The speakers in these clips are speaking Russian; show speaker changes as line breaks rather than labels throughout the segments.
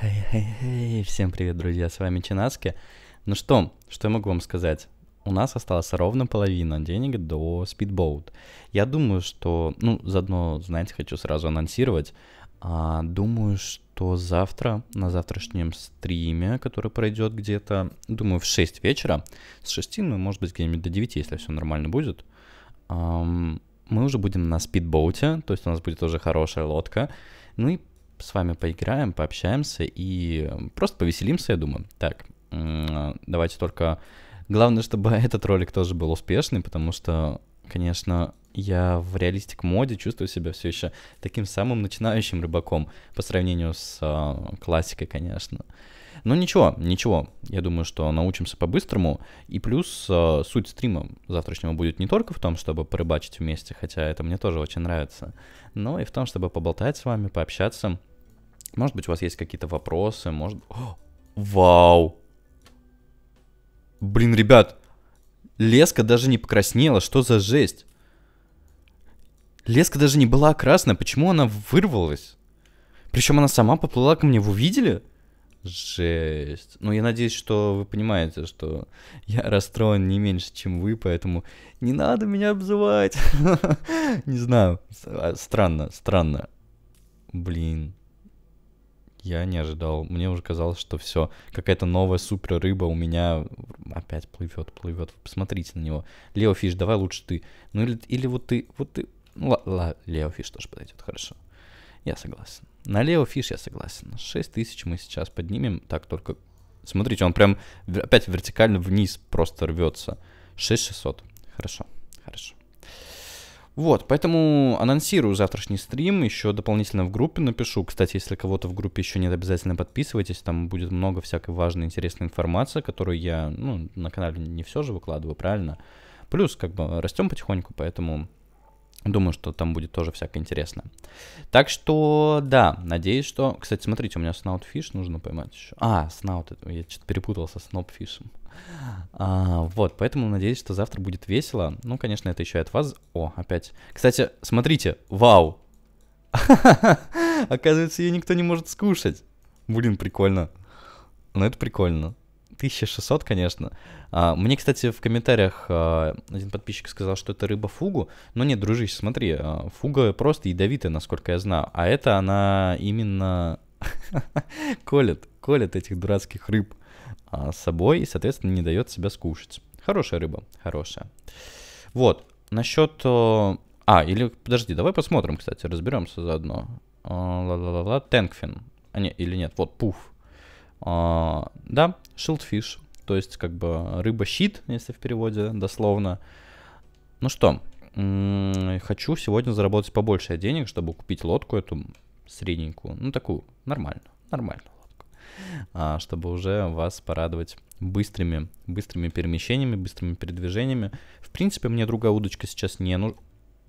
Хей, хей, хей, всем привет, друзья, с вами Чинаски. Ну что, что я могу вам сказать? У нас осталась ровно половина денег до Speedboat. Я думаю, что, ну, заодно, знаете, хочу сразу анонсировать, а, думаю, что завтра, на завтрашнем стриме, который пройдет где-то, думаю, в 6 вечера, с 6, ну, может быть, где-нибудь до 9, если все нормально будет, а, мы уже будем на спидбоуте, то есть у нас будет уже хорошая лодка, ну и с вами поиграем, пообщаемся и просто повеселимся, я думаю. Так, давайте только... Главное, чтобы этот ролик тоже был успешный, потому что, конечно, я в реалистик моде чувствую себя все еще таким самым начинающим рыбаком по сравнению с э, классикой, конечно. Но ну, ничего, ничего. Я думаю, что научимся по-быстрому. И плюс э, суть стрима завтрашнего будет не только в том, чтобы порыбачить вместе, хотя это мне тоже очень нравится, но и в том, чтобы поболтать с вами, пообщаться, может быть, у вас есть какие-то вопросы, может... О, вау! Блин, ребят, леска даже не покраснела, что за жесть? Леска даже не была красная, почему она вырвалась? Причем она сама поплыла ко мне, вы видели? Жесть. Ну, я надеюсь, что вы понимаете, что я расстроен не меньше, чем вы, поэтому не надо меня обзывать. Не знаю, странно, странно. Блин я не ожидал. Мне уже казалось, что все, какая-то новая супер рыба у меня опять плывет, плывет. Посмотрите на него. Лео Фиш, давай лучше ты. Ну или, или вот ты, вот ты. Ну, ла, ла, Лео Фиш тоже подойдет, хорошо. Я согласен. На Лео Фиш я согласен. 6 тысяч мы сейчас поднимем. Так, только... Смотрите, он прям опять вертикально вниз просто рвется. 6600. Хорошо, хорошо. Вот, поэтому анонсирую завтрашний стрим, еще дополнительно в группе напишу. Кстати, если кого-то в группе еще нет, обязательно подписывайтесь, там будет много всякой важной, интересной информации, которую я, ну, на канале не все же выкладываю, правильно? Плюс, как бы, растем потихоньку, поэтому Думаю, что там будет тоже всякое интересное. Так что, да, надеюсь, что... Кстати, смотрите, у меня снаутфиш нужно поймать еще. А, снаут, я что-то перепутался с снопфишем. А, вот, поэтому надеюсь, что завтра будет весело. Ну, конечно, это еще и от вас. О, опять. Кстати, смотрите, вау. Оказывается, ее никто не может скушать. Блин, прикольно. Ну, это прикольно. 1600, конечно. А, мне, кстати, в комментариях а, один подписчик сказал, что это рыба фугу. Но нет, дружище, смотри, а, фуга просто ядовитая, насколько я знаю. А это она именно колет, колет этих дурацких рыб с собой и, соответственно, не дает себя скушать. Хорошая рыба, хорошая. Вот, насчет... А, или, подожди, давай посмотрим, кстати, разберемся заодно. ла ла ла Тенкфин. А, нет, или нет, вот, пуф. А, да, shieldfish, то есть как бы рыба-щит, если в переводе дословно. Ну что, хочу сегодня заработать побольше денег, чтобы купить лодку эту средненькую, ну такую нормальную, нормальную лодку, а, чтобы уже вас порадовать быстрыми, быстрыми перемещениями, быстрыми передвижениями. В принципе, мне другая удочка сейчас не нужна.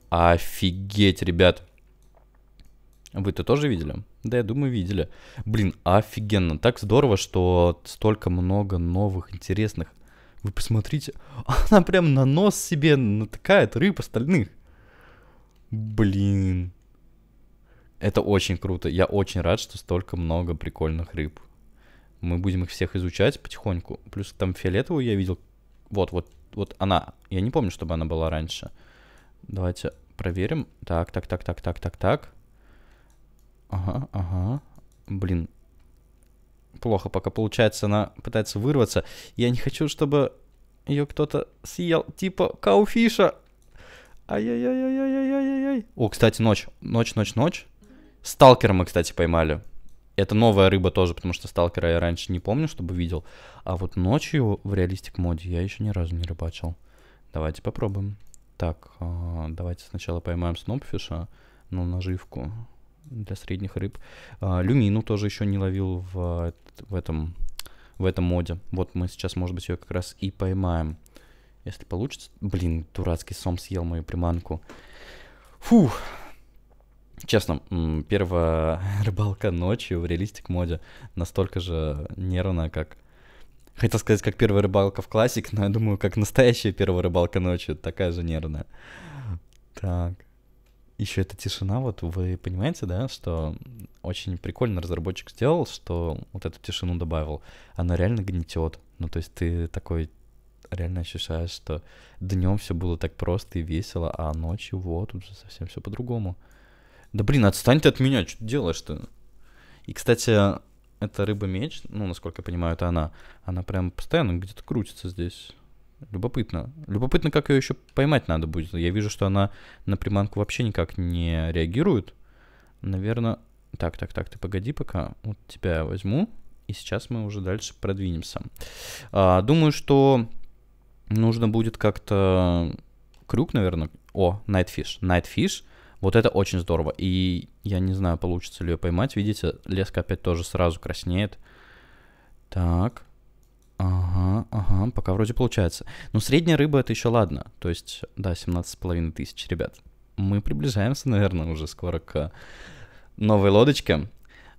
Офигеть, ребят! Вы это тоже видели? Да, я думаю, видели. Блин, офигенно. Так здорово, что столько много новых интересных. Вы посмотрите. Она прям на нос себе натыкает рыб остальных. Блин. Это очень круто. Я очень рад, что столько много прикольных рыб. Мы будем их всех изучать потихоньку. Плюс там фиолетовую я видел. Вот, вот, вот она. Я не помню, чтобы она была раньше. Давайте проверим. Так, так, так, так, так, так, так. Ага, ага. Блин. Плохо пока получается. Она пытается вырваться. Я не хочу, чтобы ее кто-то съел. Типа кауфиша. Ай-яй-яй-яй-яй-яй-яй. О, кстати, ночь. Ночь, ночь, ночь. Сталкера мы, кстати, поймали. Это новая рыба тоже, потому что сталкера я раньше не помню, чтобы видел. А вот ночью в реалистик моде я еще ни разу не рыбачил. Давайте попробуем. Так, а, давайте сначала поймаем снопфиша на наживку для средних рыб. А, люмину тоже еще не ловил в, в, этом, в этом моде. Вот мы сейчас, может быть, ее как раз и поймаем. Если получится... Блин, дурацкий сом съел мою приманку. Фух. Честно, первая рыбалка ночью в реалистик моде настолько же нервная как... Хотел сказать, как первая рыбалка в классик, но я думаю, как настоящая первая рыбалка ночью, такая же нервная. Так еще эта тишина, вот вы понимаете, да, что очень прикольно разработчик сделал, что вот эту тишину добавил. Она реально гнетет. Ну, то есть ты такой реально ощущаешь, что днем все было так просто и весело, а ночью вот уже совсем все по-другому. Да блин, отстань ты от меня, что ты делаешь ты? И, кстати, эта рыба-меч, ну, насколько я понимаю, это она, она прям постоянно где-то крутится здесь. Любопытно. Любопытно, как ее еще поймать надо будет. Я вижу, что она на приманку вообще никак не реагирует. Наверное... Так, так, так, ты погоди пока. Вот тебя возьму. И сейчас мы уже дальше продвинемся. А, думаю, что нужно будет как-то... Крюк, наверное. О, Nightfish. Nightfish. Вот это очень здорово. И я не знаю, получится ли ее поймать. Видите, леска опять тоже сразу краснеет. Так, Ага, ага, пока вроде получается. Но ну, средняя рыба это еще ладно. То есть, да, 17,5 тысяч, ребят. Мы приближаемся, наверное, уже скоро к новой лодочке.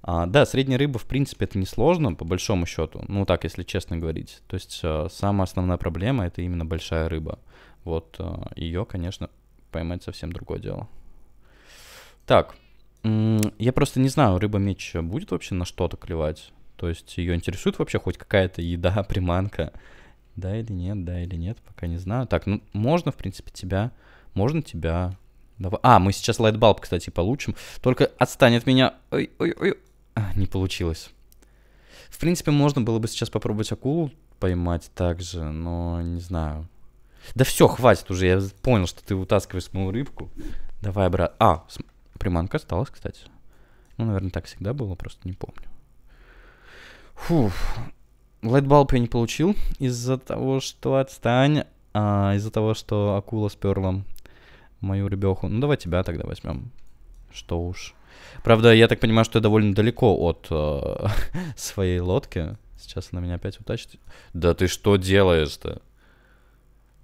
А, да, средняя рыба, в принципе, это несложно, по большому счету. Ну, так, если честно говорить. То есть, э, самая основная проблема это именно большая рыба. Вот э, ее, конечно, поймать совсем другое дело. Так, я просто не знаю, рыба-меч будет вообще на что-то клевать? То есть ее интересует вообще хоть какая-то еда, приманка. Да или нет, да или нет, пока не знаю. Так, ну можно, в принципе, тебя. Можно тебя. Давай. А, мы сейчас лайтбалб, кстати, получим. Только отстань от меня. Ой, ой, ой. А, не получилось. В принципе, можно было бы сейчас попробовать акулу поймать также, но не знаю. Да все, хватит уже, я понял, что ты вытаскиваешь мою рыбку. Давай, брат. А, приманка осталась, кстати. Ну, наверное, так всегда было, просто не помню. Фуф. Лайтбалп я не получил из-за того, что отстань. А, из-за того, что акула сперла мою ребеху. Ну, давай тебя тогда возьмем. Что уж. Правда, я так понимаю, что я довольно далеко от э, своей лодки. Сейчас она меня опять утащит. Да ты что делаешь-то?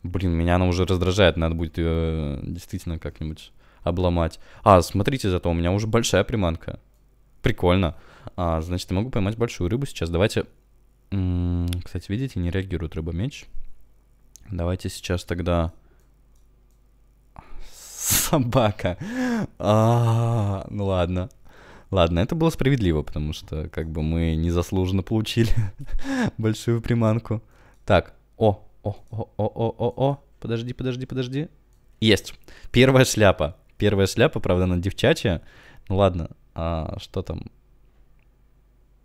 Блин, меня она уже раздражает. Надо будет ее э, действительно как-нибудь обломать. А, смотрите, зато у меня уже большая приманка. Прикольно. А, значит, я могу поймать большую рыбу сейчас. Давайте... кстати, видите, не реагирует рыба-меч. Давайте сейчас тогда... Собака. А, ну ладно. Ладно, это было справедливо, потому что как бы мы незаслуженно получили большую приманку. Так, о, о, о, о, о, о, о, подожди, подожди, подожди. Есть. Первая шляпа. Первая шляпа, правда, она девчачья. Ну ладно, а, что там?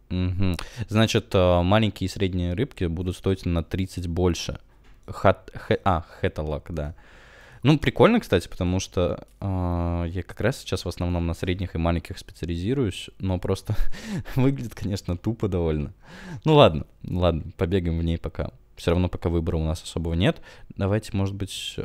Угу. Значит, э, маленькие и средние рыбки будут стоить на 30 больше. Хат, хэ, а, хэталок, да. Ну, прикольно, кстати, потому что э, я как раз сейчас в основном на средних и маленьких специализируюсь, но просто выглядит, конечно, тупо довольно. Ну ладно, ладно, побегаем в ней пока. Все равно пока выбора у нас особого нет. Давайте, может быть,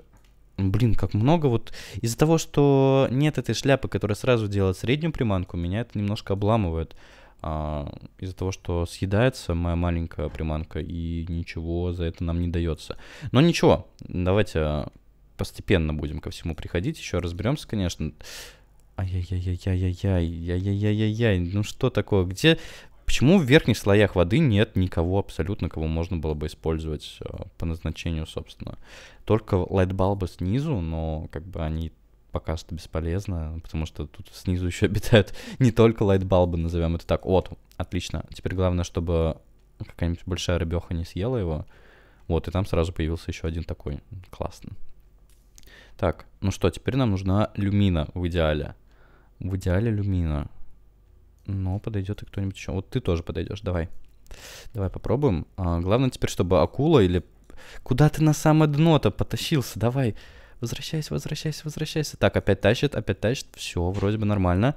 Блин, как много вот. Из-за того, что нет этой шляпы, которая сразу делает среднюю приманку, меня это немножко обламывает. А, из-за того, что съедается моя маленькая приманка, и ничего за это нам не дается. Но ничего, давайте постепенно будем ко всему приходить, еще разберемся, конечно. Ай-яй-яй-яй-яй-яй-яй-яй-яй-яй, ну что такое, где, Почему в верхних слоях воды нет никого абсолютно, кого можно было бы использовать э, по назначению, собственно? Только лайтбалбы снизу, но как бы они пока что бесполезны, потому что тут снизу еще обитают не только лайтбалбы, назовем это так. Вот, отлично. Теперь главное, чтобы какая-нибудь большая рыбеха не съела его. Вот, и там сразу появился еще один такой. Классно. Так, ну что, теперь нам нужна люмина в идеале. В идеале люмина. Но подойдет и кто-нибудь еще. Вот ты тоже подойдешь, давай. Давай попробуем. А, главное теперь, чтобы акула или... Куда ты на самое дно-то потащился? Давай. Возвращайся, возвращайся, возвращайся. Так, опять тащит, опять тащит. Все, вроде бы нормально.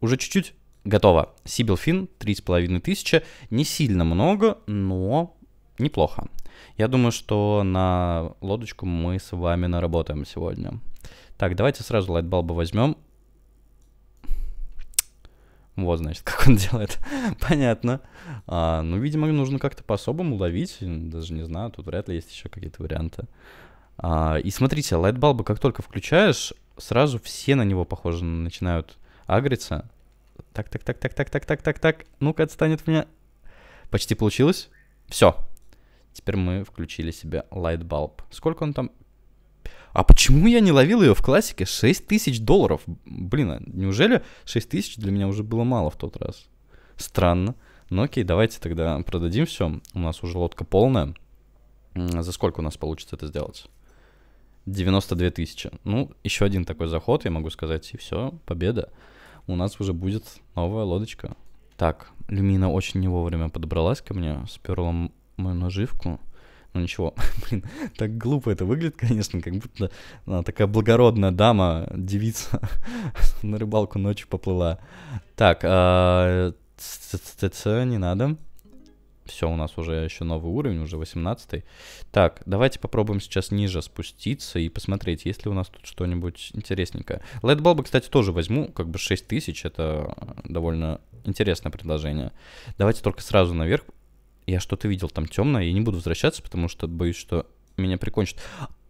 Уже чуть-чуть готово. Сибил Фин, 3500. Не сильно много, но неплохо. Я думаю, что на лодочку мы с вами наработаем сегодня. Так, давайте сразу лайтбалба возьмем. Вот, значит, как он делает. Понятно. А, ну, видимо, нужно как-то по-особому ловить. Даже не знаю, тут вряд ли есть еще какие-то варианты. А, и смотрите, лайтбалбы как только включаешь, сразу все на него, похоже, начинают агриться. Так, так, так, так, так, так, так, так, так. Ну-ка, отстанет от меня. Почти получилось. Все. Теперь мы включили себе лайтбалб. Сколько он там? А почему я не ловил ее в классике? 6 тысяч долларов. Блин, а неужели 6 тысяч для меня уже было мало в тот раз? Странно. Ну окей, давайте тогда продадим все. У нас уже лодка полная. За сколько у нас получится это сделать? 92 тысячи. Ну, еще один такой заход, я могу сказать, и все, победа. У нас уже будет новая лодочка. Так, Люмина очень не вовремя подобралась ко мне, сперла мою наживку. Ну ничего, блин, так глупо это выглядит, конечно, как будто она такая благородная дама, девица на рыбалку ночью поплыла. Так, а, не надо. Все, у нас уже еще новый уровень, уже 18. Так, давайте попробуем сейчас ниже спуститься и посмотреть, есть ли у нас тут что-нибудь интересненькое. Лайтболбы, кстати, тоже возьму, как бы 6000, это довольно интересное предложение. Давайте только сразу наверх я что-то видел там темное, я не буду возвращаться, потому что боюсь, что меня прикончат.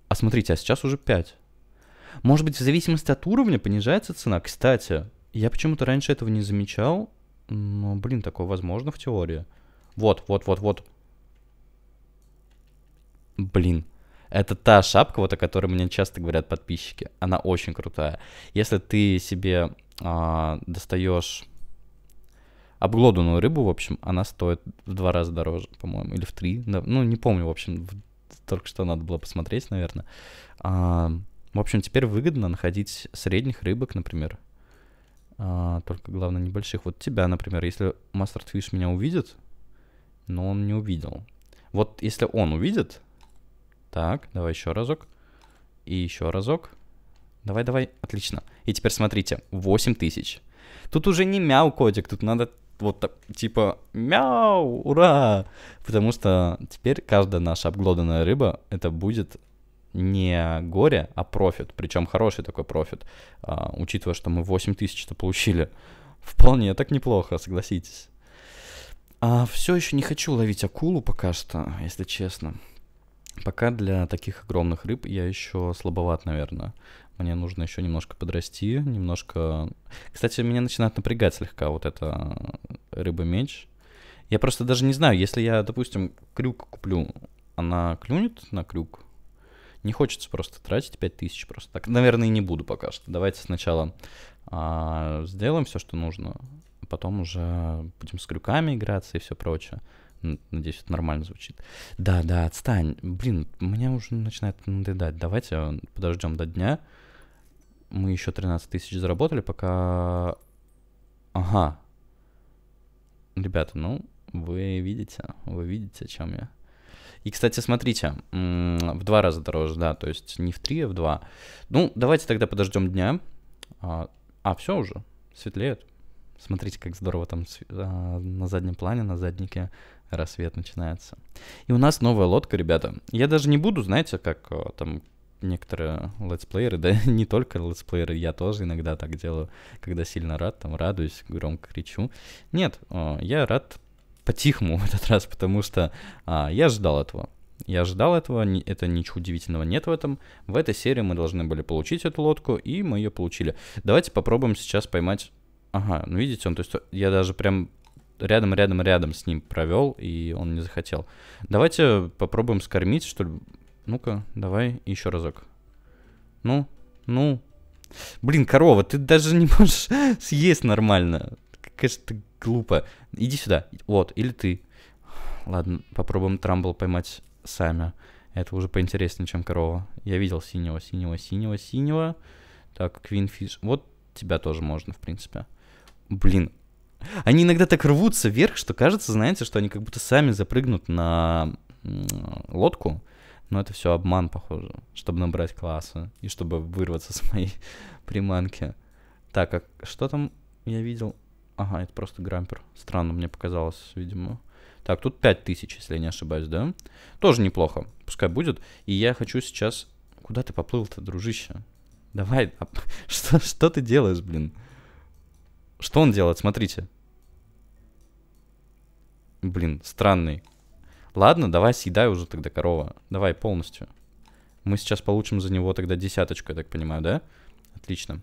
А смотрите, а сейчас уже 5. Может быть, в зависимости от уровня понижается цена. Кстати, я почему-то раньше этого не замечал, но, блин, такое возможно в теории. Вот, вот, вот, вот. Блин. Это та шапка, вот о которой мне часто говорят подписчики. Она очень крутая. Если ты себе а, достаешь обглоданную рыбу, в общем, она стоит в два раза дороже, по-моему, или в три. ну, не помню, в общем, только что надо было посмотреть, наверное. А, в общем, теперь выгодно находить средних рыбок, например. А, только, главное, небольших. Вот тебя, например, если Master Fish меня увидит, но он не увидел. Вот если он увидит... Так, давай еще разок. И еще разок. Давай, давай, отлично. И теперь смотрите, 8 тысяч. Тут уже не мяу кодик, тут надо вот так, типа мяу, ура! Потому что теперь каждая наша обглоданная рыба это будет не горе, а профит, причем хороший такой профит, а, учитывая, что мы 8 тысяч-то получили. Вполне так неплохо, согласитесь. А, все еще не хочу ловить акулу пока что, если честно. Пока для таких огромных рыб я еще слабоват, наверное. Мне нужно еще немножко подрасти, немножко... Кстати, меня начинает напрягать слегка вот эта э, рыба-меч. Я просто даже не знаю, если я, допустим, крюк куплю, она клюнет на крюк? Не хочется просто тратить 5000 просто так. Наверное, и не буду пока что. Давайте сначала а, сделаем все, что нужно. Потом уже будем с крюками играться и все прочее. Надеюсь, это нормально звучит. Да, да, отстань. Блин, меня уже начинает надоедать. Давайте э, подождем до дня мы еще 13 тысяч заработали, пока... Ага. Ребята, ну, вы видите, вы видите, о чем я. И, кстати, смотрите, в два раза дороже, да, то есть не в три, а в два. Ну, давайте тогда подождем дня. А, а все уже, светлеет. Смотрите, как здорово там а, на заднем плане, на заднике рассвет начинается. И у нас новая лодка, ребята. Я даже не буду, знаете, как а, там некоторые летсплееры, да не только летсплееры, я тоже иногда так делаю, когда сильно рад, там радуюсь, громко кричу. Нет, а, я рад по-тихому в этот раз, потому что а, я ждал этого. Я ждал этого, это ничего удивительного нет в этом. В этой серии мы должны были получить эту лодку, и мы ее получили. Давайте попробуем сейчас поймать... Ага, ну видите, он, то есть я даже прям рядом-рядом-рядом с ним провел, и он не захотел. Давайте попробуем скормить, что ли, ну-ка, давай еще разок. Ну, ну. Блин, корова, ты даже не можешь съесть нормально. Конечно, ты глупо. Иди сюда. Вот, или ты. Ладно, попробуем Трамбл поймать сами. Это уже поинтереснее, чем корова. Я видел синего, синего, синего, синего. Так, Квинфиш. Вот тебя тоже можно, в принципе. Блин. Они иногда так рвутся вверх, что кажется, знаете, что они как будто сами запрыгнут на лодку но это все обман, похоже, чтобы набрать классы и чтобы вырваться с моей приманки. Так, как что там я видел? Ага, это просто грампер. Странно мне показалось, видимо. Так, тут 5000, если я не ошибаюсь, да? Тоже неплохо. Пускай будет. И я хочу сейчас... Куда ты поплыл-то, дружище? Давай, а... что, что ты делаешь, блин? Что он делает? Смотрите. Блин, странный. Ладно, давай съедай уже тогда корова. Давай полностью. Мы сейчас получим за него тогда десяточку, я так понимаю, да? Отлично.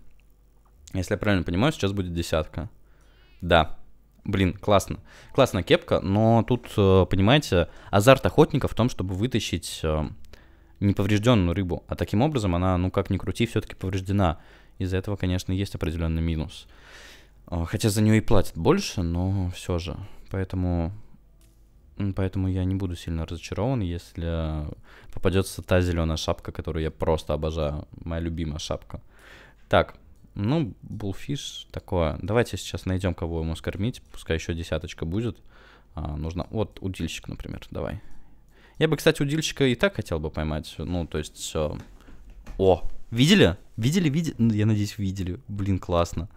Если я правильно понимаю, сейчас будет десятка. Да. Блин, классно. Классная кепка, но тут, э, понимаете, азарт охотника в том, чтобы вытащить э, неповрежденную рыбу. А таким образом она, ну как ни крути, все-таки повреждена. Из-за этого, конечно, есть определенный минус. Э, хотя за нее и платят больше, но все же. Поэтому Поэтому я не буду сильно разочарован, если попадется та зеленая шапка, которую я просто обожаю. Моя любимая шапка. Так, ну, булфиш такое. Давайте сейчас найдем, кого ему скормить. Пускай еще десяточка будет. А, нужно... Вот, удильщик, например, давай. Я бы, кстати, удильщика и так хотел бы поймать. Ну, то есть... все. Э, о, видели? Видели, видели? Ну, я надеюсь, видели. Блин, классно.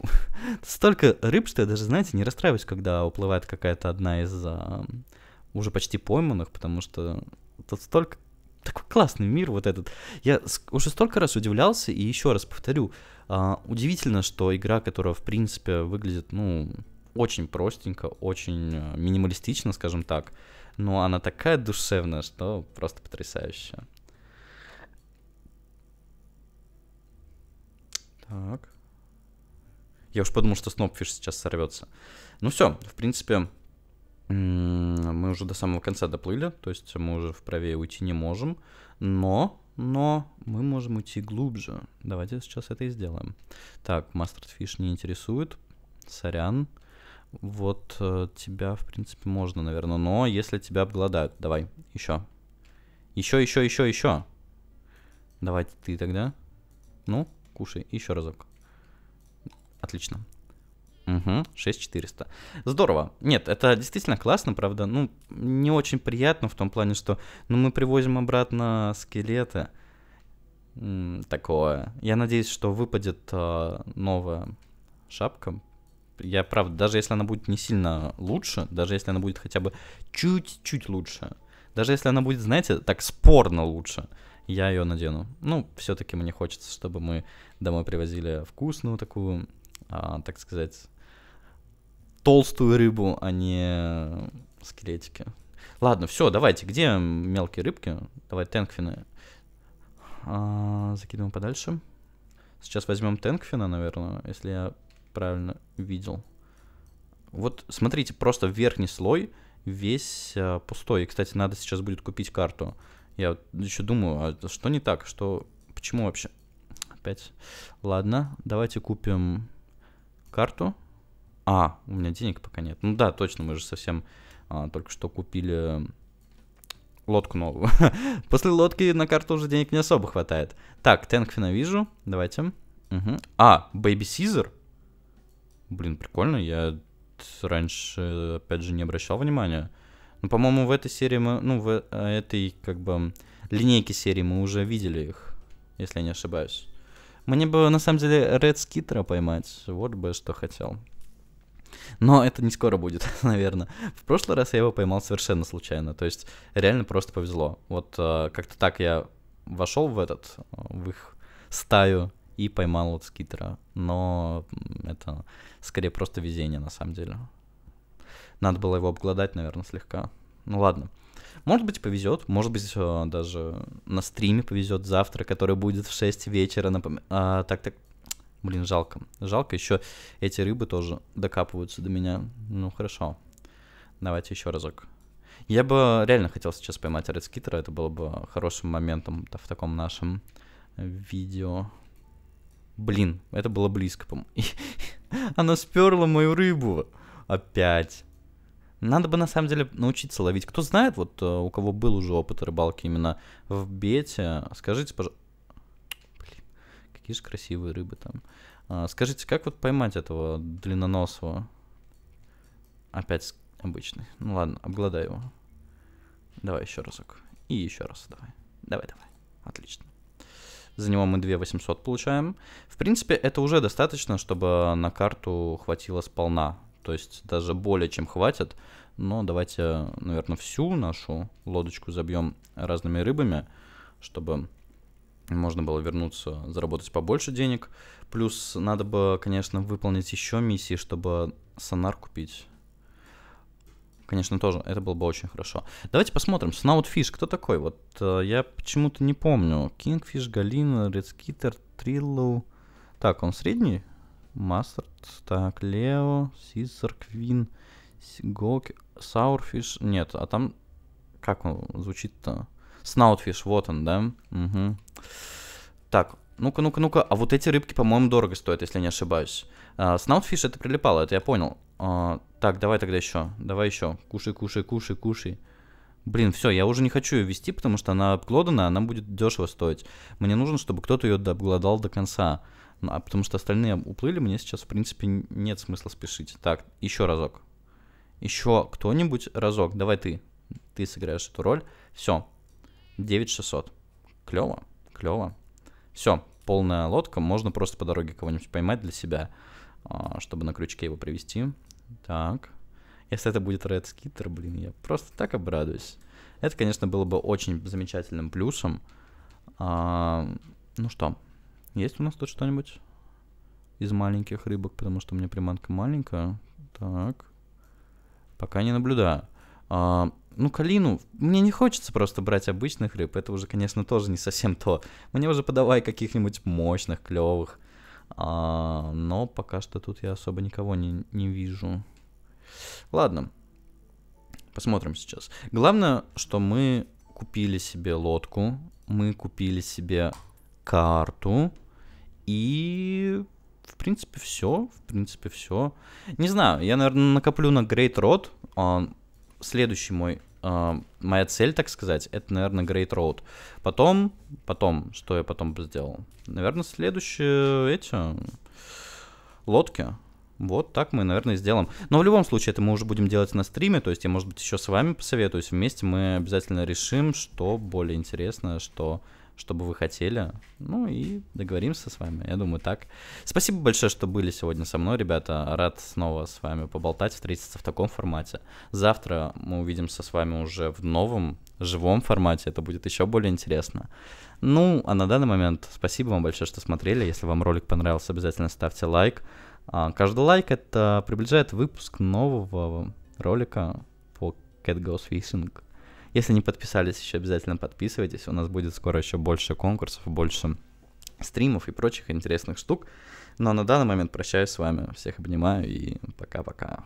Столько рыб, что я даже, знаете, не расстраиваюсь, когда уплывает какая-то одна из а, уже почти пойманных, потому что тут столько... Такой классный мир вот этот. Я уже столько раз удивлялся, и еще раз повторю, а, удивительно, что игра, которая, в принципе, выглядит, ну, очень простенько, очень э, минималистично, скажем так, но она такая душевная, что просто потрясающая. Так. Я уж подумал, что Снопфиш сейчас сорвется. Ну все, в принципе, мы уже до самого конца доплыли, то есть мы уже вправе уйти не можем, но, но мы можем уйти глубже. Давайте сейчас это и сделаем. Так, мастерфиш не интересует, сорян. Вот э, тебя, в принципе, можно, наверное, но если тебя обгладают, давай, еще. Еще, еще, еще, еще. Давайте ты тогда. Ну, кушай, еще разок. Отлично. Угу, 6400. Здорово. Нет, это действительно классно, правда. Ну, не очень приятно в том плане, что ну, мы привозим обратно скелеты. такое. Я надеюсь, что выпадет э, новая шапка. Я правда, даже если она будет не сильно лучше, даже если она будет хотя бы чуть-чуть лучше, даже если она будет, знаете, так спорно лучше, я ее надену. Ну, все-таки мне хочется, чтобы мы домой привозили вкусную такую а, так сказать, толстую рыбу, а не скелетики. Ладно, все, давайте. Где мелкие рыбки? Давай тенкфины. А, закидываем подальше. Сейчас возьмем тенкфина, наверное, если я правильно видел. Вот, смотрите, просто верхний слой весь а, пустой. И, кстати, надо сейчас будет купить карту. Я еще думаю, а что не так? Что, почему вообще? Опять. Ладно, давайте купим карту. А, у меня денег пока нет. Ну да, точно, мы же совсем а, только что купили лодку новую. После лодки на карту уже денег не особо хватает. Так, тенк вижу. Давайте. Угу. А, Baby Caesar? Блин, прикольно. Я раньше, опять же, не обращал внимания. Ну, по-моему, в этой серии мы... Ну, в э, этой, как бы, линейке серии мы уже видели их, если я не ошибаюсь. Мне бы, на самом деле, Ред Скитера поймать. Вот бы что хотел. Но это не скоро будет, наверное. В прошлый раз я его поймал совершенно случайно. То есть реально просто повезло. Вот э, как-то так я вошел в этот, э, в их стаю и поймал вот скитера. Но это скорее просто везение, на самом деле. Надо было его обглодать, наверное, слегка. Ну ладно. Может быть, повезет, может быть, даже на стриме повезет завтра, который будет в 6 вечера. Напом... А, так, так, блин, жалко. Жалко, еще эти рыбы тоже докапываются до меня. Ну, хорошо. Давайте еще разок. Я бы реально хотел сейчас поймать редскитера, это было бы хорошим моментом в таком нашем видео. Блин, это было близко, по-моему. Оно сперло мою рыбу. Опять. Надо бы на самом деле научиться ловить. Кто знает, вот э, у кого был уже опыт рыбалки именно в бете, скажите, пожалуйста. Блин, какие же красивые рыбы там. А, скажите, как вот поймать этого длинноносого? Опять обычный. Ну ладно, обгладаю его. Давай еще разок. И еще раз давай. Давай, давай. Отлично. За него мы 2800 получаем. В принципе, это уже достаточно, чтобы на карту хватило сполна то есть даже более чем хватит. Но давайте, наверное, всю нашу лодочку забьем разными рыбами, чтобы можно было вернуться, заработать побольше денег. Плюс надо бы, конечно, выполнить еще миссии, чтобы сонар купить. Конечно, тоже. Это было бы очень хорошо. Давайте посмотрим. Снаутфиш. Кто такой? Вот э, я почему-то не помню. Кингфиш, Галина, Редскитер, Триллоу. Так, он средний? Mustard, так, Лео, Сизер, Квин, Гок, Саурфиш. Нет, а там как он звучит-то? Снаутфиш, вот он, да? Угу. Так, ну-ка, ну-ка, ну-ка. А вот эти рыбки, по-моему, дорого стоят, если не ошибаюсь. А, Снаутфиш uh, это прилипало, это я понял. Uh, так, давай тогда еще. Давай еще. Кушай, кушай, кушай, кушай. Блин, все, я уже не хочу ее вести, потому что она обглодана, она будет дешево стоить. Мне нужно, чтобы кто-то ее обглодал до конца. Uh, ну, а потому что остальные уплыли, мне сейчас, в принципе, нет смысла спешить. Так, еще разок. Еще кто-нибудь разок. Давай ты. Ты сыграешь эту роль. Все. 9600. Клево. Клево. Все. Полная лодка. Можно просто по дороге кого-нибудь поймать для себя, а, чтобы на крючке его привести. Так. Если это будет Red Skitter, блин, я просто так обрадуюсь. Это, конечно, было бы очень замечательным плюсом. А, ну что, есть у нас тут что-нибудь из маленьких рыбок, потому что у меня приманка маленькая. Так. Пока не наблюдаю. А, ну, калину, мне не хочется просто брать обычных рыб. Это уже, конечно, тоже не совсем то. Мне уже подавай каких-нибудь мощных, клевых. А, но пока что тут я особо никого не, не вижу. Ладно. Посмотрим сейчас. Главное, что мы купили себе лодку. Мы купили себе карту. И в принципе, все. В принципе, все. Не знаю, я, наверное, накоплю на Great Road. А, следующий мой, а, моя цель, так сказать, это, наверное, Great Road. Потом, потом, что я потом бы сделал? Наверное, следующие эти лодки. Вот так мы, наверное, сделаем. Но в любом случае, это мы уже будем делать на стриме, то есть я, может быть, еще с вами посоветуюсь. Вместе мы обязательно решим, что более интересно, что что бы вы хотели. Ну и договоримся с вами. Я думаю, так. Спасибо большое, что были сегодня со мной, ребята. Рад снова с вами поболтать, встретиться в таком формате. Завтра мы увидимся с вами уже в новом, живом формате. Это будет еще более интересно. Ну, а на данный момент спасибо вам большое, что смотрели. Если вам ролик понравился, обязательно ставьте лайк. А, каждый лайк это приближает выпуск нового ролика по Cat Goes Fishing. Если не подписались еще, обязательно подписывайтесь. У нас будет скоро еще больше конкурсов, больше стримов и прочих интересных штук. Но ну, а на данный момент прощаюсь с вами. Всех обнимаю и пока-пока.